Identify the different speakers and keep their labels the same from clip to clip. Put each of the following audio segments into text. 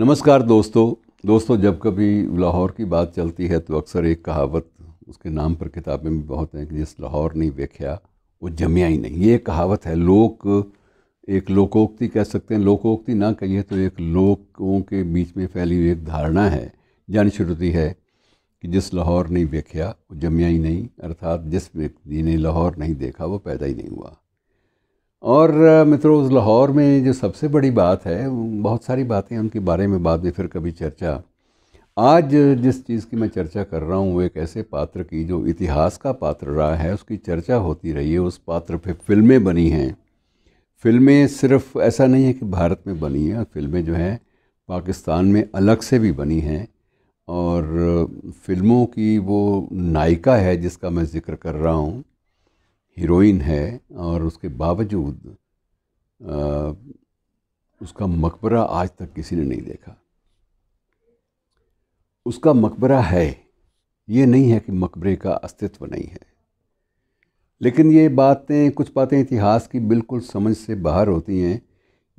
Speaker 1: नमस्कार दोस्तों दोस्तों जब कभी लाहौर की बात चलती है तो अक्सर एक कहावत उसके नाम पर किताबें भी बहुत हैं कि जिस लाहौर ने वेख्या वो जमया ही नहीं ये एक कहावत है लोक एक लोकोक्ति कह सकते हैं लोकोक्ति ना कहिए तो एक लोकों के बीच में फैली हुई एक धारणा है जनश्रुति है कि जिस लाहौर नहीं वेख्या वो जमया ही नहीं अर्थात जिस व्यक्ति ने लाहौर नहीं देखा वो पैदा ही नहीं हुआ और मित्रों तो लाहौर में जो सबसे बड़ी बात है बहुत सारी बातें उनके बारे में बाद में फिर कभी चर्चा आज जिस चीज़ की मैं चर्चा कर रहा हूँ वो एक ऐसे पात्र की जो इतिहास का पात्र रहा है उसकी चर्चा होती रही है उस पात्र पे फिल्में बनी हैं फिल्में सिर्फ ऐसा नहीं है कि भारत में बनी हैं फिल्में जो हैं पाकिस्तान में अलग से भी बनी हैं और फिल्मों की वो नायिका है जिसका मैं ज़िक्र कर रहा हूँ हीरोइन है और उसके बावजूद आ, उसका मकबरा आज तक किसी ने नहीं देखा उसका मकबरा है ये नहीं है कि मकबरे का अस्तित्व नहीं है लेकिन ये बातें कुछ बातें इतिहास की बिल्कुल समझ से बाहर होती हैं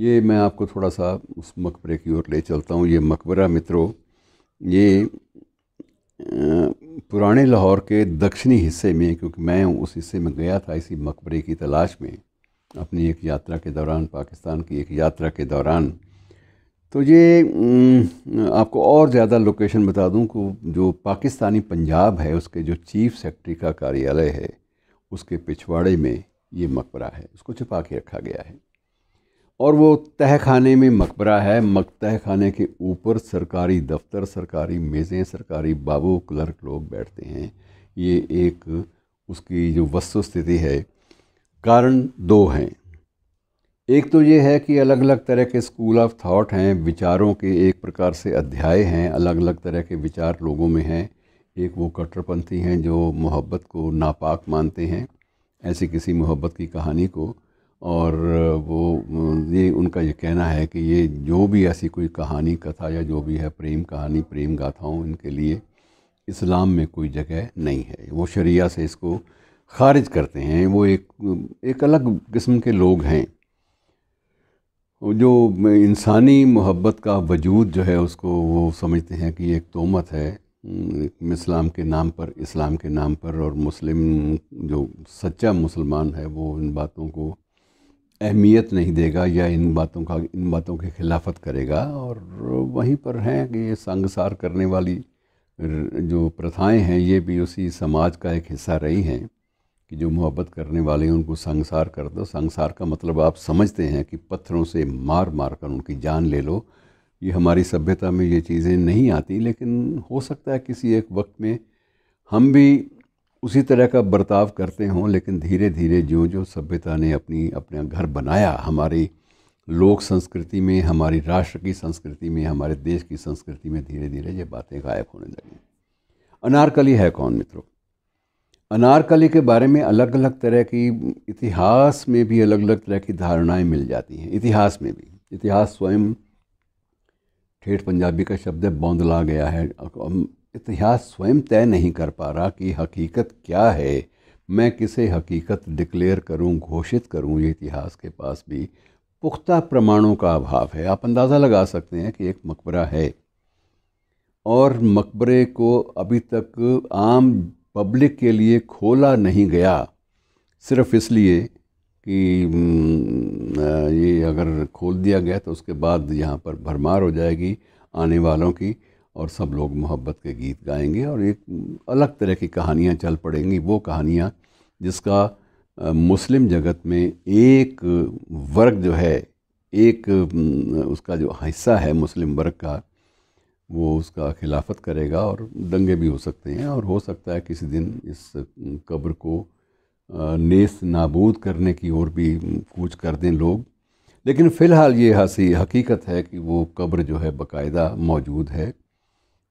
Speaker 1: ये मैं आपको थोड़ा सा उस मकबरे की ओर ले चलता हूँ ये मकबरा मित्रों ये पुराने लाहौर के दक्षिणी हिस्से में क्योंकि मैं उस हिस्से में गया था इसी मकबरे की तलाश में अपनी एक यात्रा के दौरान पाकिस्तान की एक यात्रा के दौरान तो ये आपको और ज़्यादा लोकेशन बता दूं कि जो पाकिस्तानी पंजाब है उसके जो चीफ सेक्रेटरी का कार्यालय है उसके पिछवाड़े में ये मकबरा है उसको छुपा के रखा गया है और वो तह खाने में मकबरा है मक तह खाने के ऊपर सरकारी दफ्तर सरकारी मेज़ें सरकारी बाबू क्लर्क लोग बैठते हैं ये एक उसकी जो वस्तु स्थिति है कारण दो हैं एक तो ये है कि अलग अलग तरह के स्कूल ऑफ थाट हैं विचारों के एक प्रकार से अध्याय हैं अलग अलग तरह के विचार लोगों में हैं एक वो कट्टरपंथी हैं जो मोहब्बत को नापाक मानते हैं ऐसी किसी मोहब्बत की कहानी को और वो ये उनका ये कहना है कि ये जो भी ऐसी कोई कहानी कथा या जो भी है प्रेम कहानी प्रेम गाथाओं इनके लिए इस्लाम में कोई जगह नहीं है वो शरिया से इसको खारिज करते हैं वो एक एक अलग किस्म के लोग हैं जो इंसानी मोहब्बत का वजूद जो है उसको वो समझते हैं कि एक तोहमत है इस्लाम के नाम पर इस्लाम के नाम पर और मुस्लिम जो सच्चा मुसलमान है वो इन बातों को अहमियत नहीं देगा या इन बातों का इन बातों के खिलाफत करेगा और वहीं पर हैं कि ये संगसार करने वाली जो प्रथाएं हैं ये भी उसी समाज का एक हिस्सा रही हैं कि जो मोहब्बत करने वाले हैं उनको संगसार कर दो संगसार का मतलब आप समझते हैं कि पत्थरों से मार मार कर उनकी जान ले लो ये हमारी सभ्यता में ये चीज़ें नहीं आती लेकिन हो सकता है किसी एक वक्त में हम भी उसी तरह का बर्ताव करते हों लेकिन धीरे धीरे जो जो सभ्यता ने अपनी अपना घर बनाया हमारी लोक संस्कृति में हमारी राष्ट्र की संस्कृति में हमारे देश की संस्कृति में धीरे धीरे ये बातें गायब होने लगी अनारकली है कौन मित्रों अनारकली के बारे में अलग अलग तरह की इतिहास में भी अलग अलग तरह की धारणाएं मिल जाती हैं इतिहास में भी इतिहास स्वयं ठेठ पंजाबी का शब्द बौंदला गया है इतिहास स्वयं तय नहीं कर पा रहा कि हकीकत क्या है मैं किसे हकीकत डिक्लेयर करूं घोषित करूं ये इतिहास के पास भी पुख्ता प्रमाणों का अभाव है आप अंदाज़ा लगा सकते हैं कि एक मकबरा है और मकबरे को अभी तक आम पब्लिक के लिए खोला नहीं गया सिर्फ इसलिए कि ये अगर खोल दिया गया तो उसके बाद यहाँ पर भरमार हो जाएगी आने वालों की और सब लोग मोहब्बत के गीत गाएंगे और एक अलग तरह की कहानियाँ चल पड़ेंगी वो कहानियाँ जिसका मुस्लिम जगत में एक वर्ग जो है एक उसका जो हिस्सा है मुस्लिम वर्ग का वो उसका खिलाफत करेगा और दंगे भी हो सकते हैं और हो सकता है किसी दिन इस कब्र को नेस नाबूद करने की ओर भी कूच कर दें लोग लेकिन फ़िलहाल ये हंसी हकीकत है कि वो कब्र जो है बकायदा मौजूद है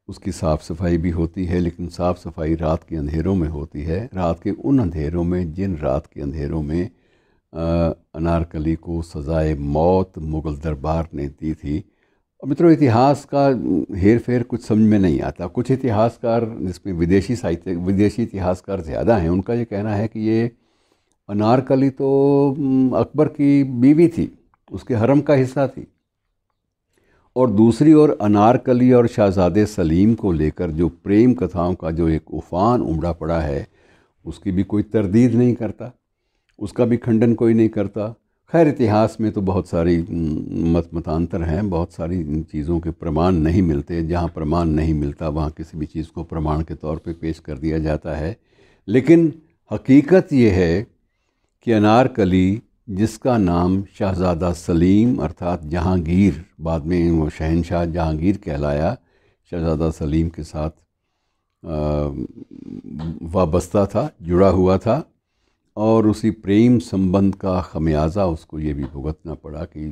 Speaker 1: उसकी साफ़ सफाई भी होती है लेकिन साफ़ सफाई रात के अंधेरों में होती है रात के उन अंधेरों में जिन रात के अंधेरों में आ, अनारकली को सज़ाए मौत मुग़ल दरबार ने दी थी और मित्रों इतिहास का हेर फेर कुछ समझ में नहीं आता कुछ इतिहासकार जिसमें विदेशी साहित्य विदेशी इतिहासकार ज़्यादा हैं उनका ये कहना है कि ये अनारकली तो अकबर की बीवी थी उसके हरम का हिस्सा थी और दूसरी ओर अनारकली और शहजादे सलीम को लेकर जो प्रेम कथाओं का जो एक उफान उमड़ा पड़ा है उसकी भी कोई तरदीद नहीं करता उसका भी खंडन कोई नहीं करता खैर इतिहास में तो बहुत सारी मत मतांतर हैं बहुत सारी चीज़ों के प्रमाण नहीं मिलते जहाँ प्रमाण नहीं मिलता वहाँ किसी भी चीज़ को प्रमाण के तौर पे पेश कर दिया जाता है लेकिन हकीकत ये है कि अनारकली जिसका नाम शहज़ादा सलीम अर्थात जहांगीर बाद में वो शहनशाह जहांगीर कहलाया शहज़ादा सलीम के साथ वाबस्ता था जुड़ा हुआ था और उसी प्रेम संबंध का खमियाजा उसको ये भी भुगतना पड़ा कि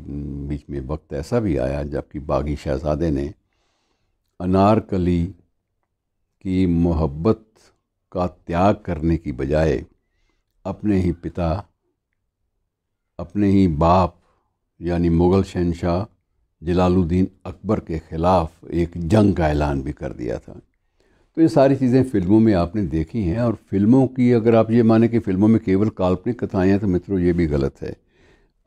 Speaker 1: बीच में वक्त ऐसा भी आया जबकि बागी शहजादे ने अनारकली की मोहब्बत का त्याग करने की बजाय अपने ही पिता अपने ही बाप यानी मुग़ल शहनशाह जलालुद्दीन अकबर के ख़िलाफ़ एक जंग का ऐलान भी कर दिया था तो ये सारी चीज़ें फ़िल्मों में आपने देखी हैं और फ़िल्मों की अगर आप ये माने कि फ़िल्मों में केवल काल्पनिक कथाएँ हैं तो मित्रों ये भी गलत है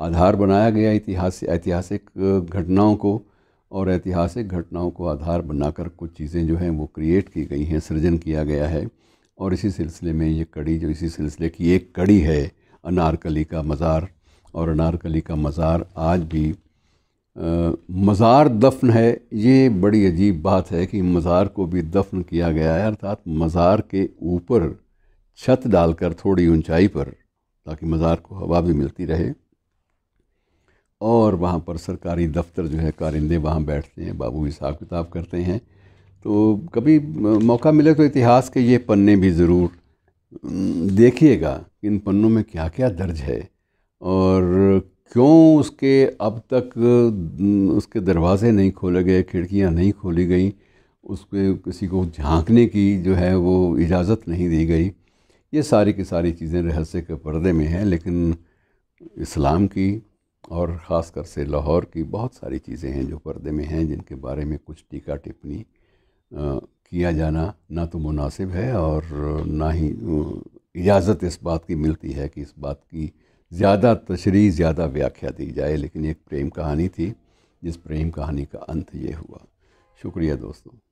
Speaker 1: आधार बनाया गया इतिहास ऐतिहासिक घटनाओं को और ऐतिहासिक घटनाओं को आधार बनाकर कुछ चीज़ें जो हैं वो क्रिएट की गई हैं सृजन किया गया है और इसी सिलसिले में ये कड़ी जो इसी सिलसिले की एक कड़ी है अनारकली का मज़ार और अनारकली का मज़ार आज भी मज़ार दफन है ये बड़ी अजीब बात है कि मज़ार को भी दफन किया गया है अर्थात मज़ार के ऊपर छत डालकर थोड़ी ऊंचाई पर ताकि मज़ार को हवा भी मिलती रहे और वहाँ पर सरकारी दफ्तर जो है कारिंदे वहाँ बैठते हैं बाबू हिसाब किताब करते हैं तो कभी मौका मिले तो इतिहास के ये पन्ने भी ज़रूर देखिएगा इन पन्नों में क्या क्या दर्ज है और क्यों उसके अब तक उसके दरवाज़े नहीं खोले गए खिड़कियां नहीं खोली गई उसके किसी को झांकने की जो है वो इजाज़त नहीं दी गई ये सारी की सारी चीज़ें रहस्य के पर्दे में हैं लेकिन इस्लाम की और ख़ासकर से लाहौर की बहुत सारी चीज़ें हैं जो पर्दे में हैं जिनके बारे में कुछ टीका टिप्पणी किया जाना ना तो मुनासिब है और ना ही इजाज़त इस बात की मिलती है कि इस बात की ज़्यादा तशरी ज़्यादा व्याख्या दी जाए लेकिन एक प्रेम कहानी थी जिस प्रेम कहानी का अंत ये हुआ शुक्रिया दोस्तों